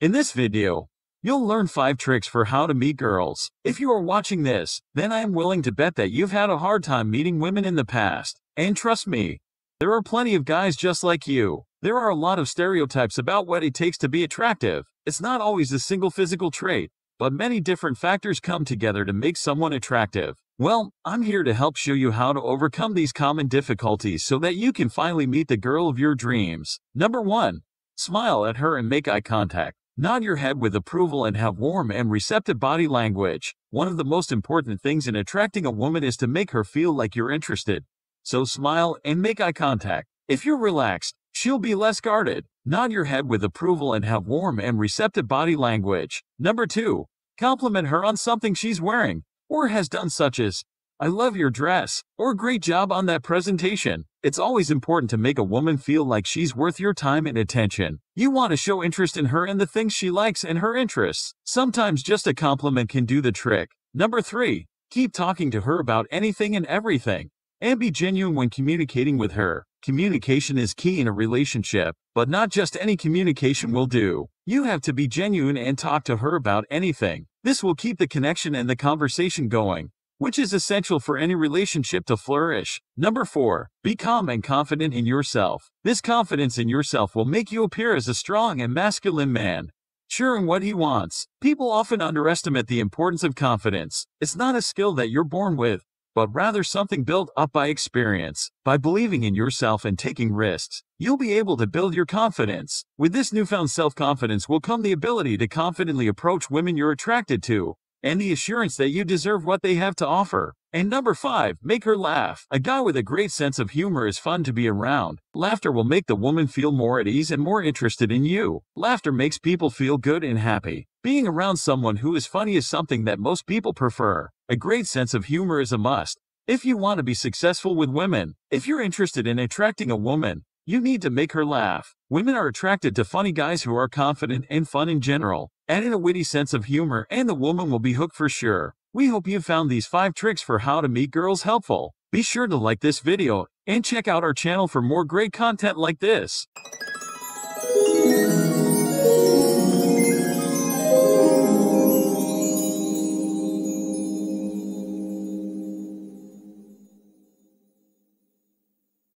In this video, you'll learn 5 tricks for how to meet girls. If you are watching this, then I am willing to bet that you've had a hard time meeting women in the past. And trust me, there are plenty of guys just like you. There are a lot of stereotypes about what it takes to be attractive. It's not always a single physical trait, but many different factors come together to make someone attractive. Well, I'm here to help show you how to overcome these common difficulties so that you can finally meet the girl of your dreams. Number 1. Smile at her and make eye contact. Nod your head with approval and have warm and receptive body language. One of the most important things in attracting a woman is to make her feel like you're interested. So smile and make eye contact. If you're relaxed, she'll be less guarded. Nod your head with approval and have warm and receptive body language. Number two, compliment her on something she's wearing or has done such as I love your dress, or great job on that presentation. It's always important to make a woman feel like she's worth your time and attention. You want to show interest in her and the things she likes and her interests. Sometimes just a compliment can do the trick. Number 3. Keep talking to her about anything and everything. And be genuine when communicating with her. Communication is key in a relationship, but not just any communication will do. You have to be genuine and talk to her about anything. This will keep the connection and the conversation going which is essential for any relationship to flourish. Number four, be calm and confident in yourself. This confidence in yourself will make you appear as a strong and masculine man. Sure in what he wants. People often underestimate the importance of confidence. It's not a skill that you're born with, but rather something built up by experience. By believing in yourself and taking risks, you'll be able to build your confidence. With this newfound self-confidence will come the ability to confidently approach women you're attracted to, and the assurance that you deserve what they have to offer. And number 5. Make her laugh. A guy with a great sense of humor is fun to be around. Laughter will make the woman feel more at ease and more interested in you. Laughter makes people feel good and happy. Being around someone who is funny is something that most people prefer. A great sense of humor is a must. If you want to be successful with women, if you're interested in attracting a woman, you need to make her laugh. Women are attracted to funny guys who are confident and fun in general adding a witty sense of humor, and the woman will be hooked for sure. We hope you found these 5 tricks for how to meet girls helpful. Be sure to like this video, and check out our channel for more great content like this.